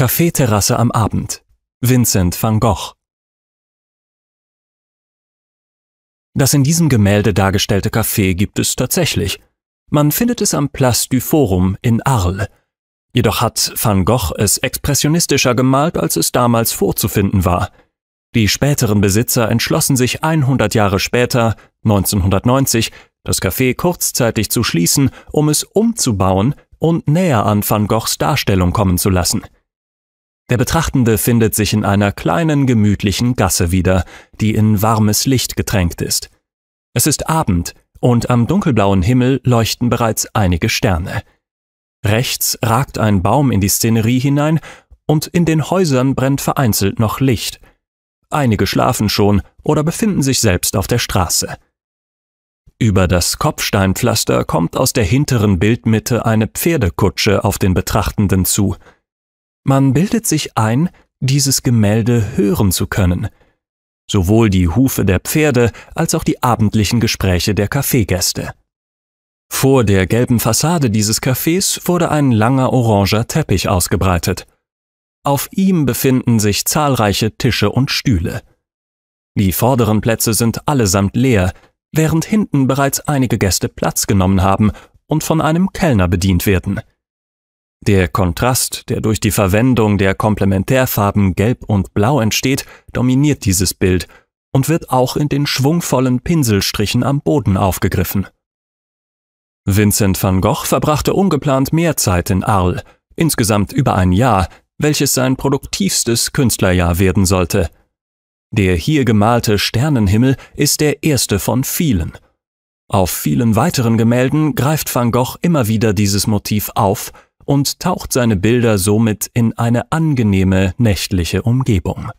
Kaffeeterrasse am Abend. Vincent van Gogh. Das in diesem Gemälde dargestellte Café gibt es tatsächlich. Man findet es am Place du Forum in Arles. Jedoch hat van Gogh es expressionistischer gemalt, als es damals vorzufinden war. Die späteren Besitzer entschlossen sich 100 Jahre später, 1990, das Café kurzzeitig zu schließen, um es umzubauen und näher an van Goghs Darstellung kommen zu lassen – der Betrachtende findet sich in einer kleinen gemütlichen Gasse wieder, die in warmes Licht getränkt ist. Es ist Abend, und am dunkelblauen Himmel leuchten bereits einige Sterne. Rechts ragt ein Baum in die Szenerie hinein, und in den Häusern brennt vereinzelt noch Licht. Einige schlafen schon oder befinden sich selbst auf der Straße. Über das Kopfsteinpflaster kommt aus der hinteren Bildmitte eine Pferdekutsche auf den Betrachtenden zu – man bildet sich ein, dieses Gemälde hören zu können. Sowohl die Hufe der Pferde als auch die abendlichen Gespräche der Kaffeegäste. Vor der gelben Fassade dieses Cafés wurde ein langer oranger Teppich ausgebreitet. Auf ihm befinden sich zahlreiche Tische und Stühle. Die vorderen Plätze sind allesamt leer, während hinten bereits einige Gäste Platz genommen haben und von einem Kellner bedient werden. Der Kontrast, der durch die Verwendung der Komplementärfarben Gelb und Blau entsteht, dominiert dieses Bild und wird auch in den schwungvollen Pinselstrichen am Boden aufgegriffen. Vincent van Gogh verbrachte ungeplant mehr Zeit in Arles, insgesamt über ein Jahr, welches sein produktivstes Künstlerjahr werden sollte. Der hier gemalte Sternenhimmel ist der erste von vielen. Auf vielen weiteren Gemälden greift van Gogh immer wieder dieses Motiv auf, und taucht seine Bilder somit in eine angenehme nächtliche Umgebung.